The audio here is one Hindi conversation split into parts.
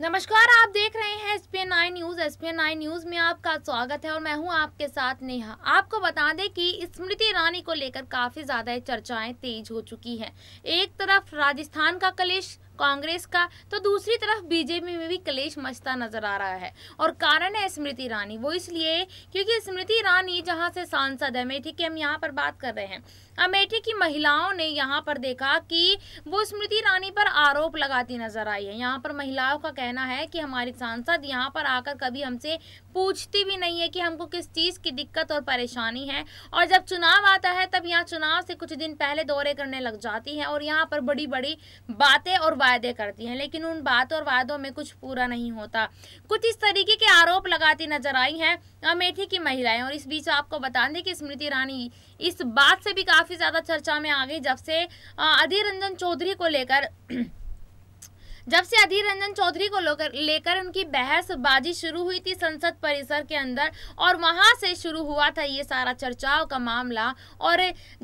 नमस्कार आप देख रहे हैं S P N I news S P N I news में आपका स्वागत है और मैं हूं आपके साथ नेहा आपको बता दें कि स्मृति ईरानी को लेकर काफी ज्यादा चर्चाएं तेज हो चुकी हैं एक तरफ राजस्थान का कलेश कांग्रेस का तो दूसरी तरफ बीजेपी में भी कलेश मचता नजर आ रहा है और कारण है स्मृति ईरानी वो इसलिए क्योंकि स्मृति ईरानी जहाँ से सांसद है अमेठी की हम यहाँ पर बात कर रहे हैं अमेठी की महिलाओं ने यहाँ पर देखा कि वो स्मृति ईरानी पर आरोप लगाती नजर आई है यहाँ पर महिलाओं का कहना है कि हमारी सांसद यहाँ पर आकर कभी हमसे पूछती भी नहीं है कि हमको किस चीज़ की दिक्कत और परेशानी है और जब चुनाव आता है तब यहाँ चुनाव से कुछ दिन पहले दौरे करने लग जाती है और यहाँ पर बड़ी बड़ी बातें और वायदे करती हैं लेकिन उन बातों और वादों में कुछ पूरा नहीं होता कुछ इस तरीके के आरोप लगाती नजर आई हैं अमेठी की महिलाएं और इस बीच आपको बता दें कि स्मृति ईरानी इस बात से भी काफ़ी ज़्यादा चर्चा में आ गई जब से अधीर रंजन चौधरी को लेकर जब से अधीर रंजन चौधरी को लेकर उनकी बहसबाजी शुरू हुई थी संसद परिसर के अंदर और वहां से शुरू हुआ था ये सारा चर्चाओं का मामला और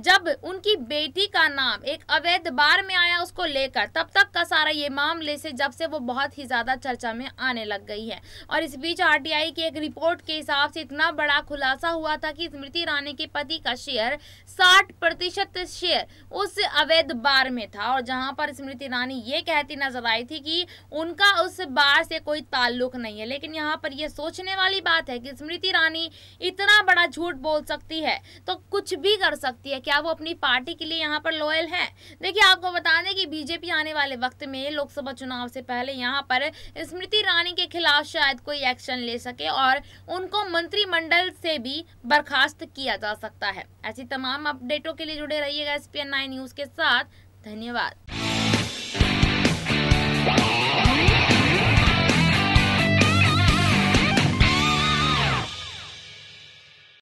जब उनकी बेटी का नाम एक अवैध बार में आया उसको लेकर तब तक का सारा ये मामले से जब से वो बहुत ही ज़्यादा चर्चा में आने लग गई है और इस बीच आर की एक रिपोर्ट के हिसाब से इतना बड़ा खुलासा हुआ था कि स्मृति ईरानी के पति का शेयर साठ प्रतिशत शेयर उस अवैध बार में था और जहां पर स्मृति ईरानी ये कहती नजर आई थी थी कि उनका उस बार से कोई ताल्लुक नहीं है लेकिन यहाँ पर यह सोचने वाली बात है कि स्मृति ईरानी इतना बड़ा झूठ बोल सकती है तो कुछ भी कर सकती है क्या वो अपनी पार्टी के लिए यहाँ पर लॉयल है देखिए आपको बता दें कि बीजेपी आने वाले वक्त में लोकसभा चुनाव से पहले यहाँ पर स्मृति ईरानी के खिलाफ शायद कोई एक्शन ले सके और उनको मंत्रिमंडल से भी बर्खास्त किया जा सकता है ऐसी तमाम अपडेटों के लिए जुड़े रहिएगा एस पी न्यूज़ के साथ धन्यवाद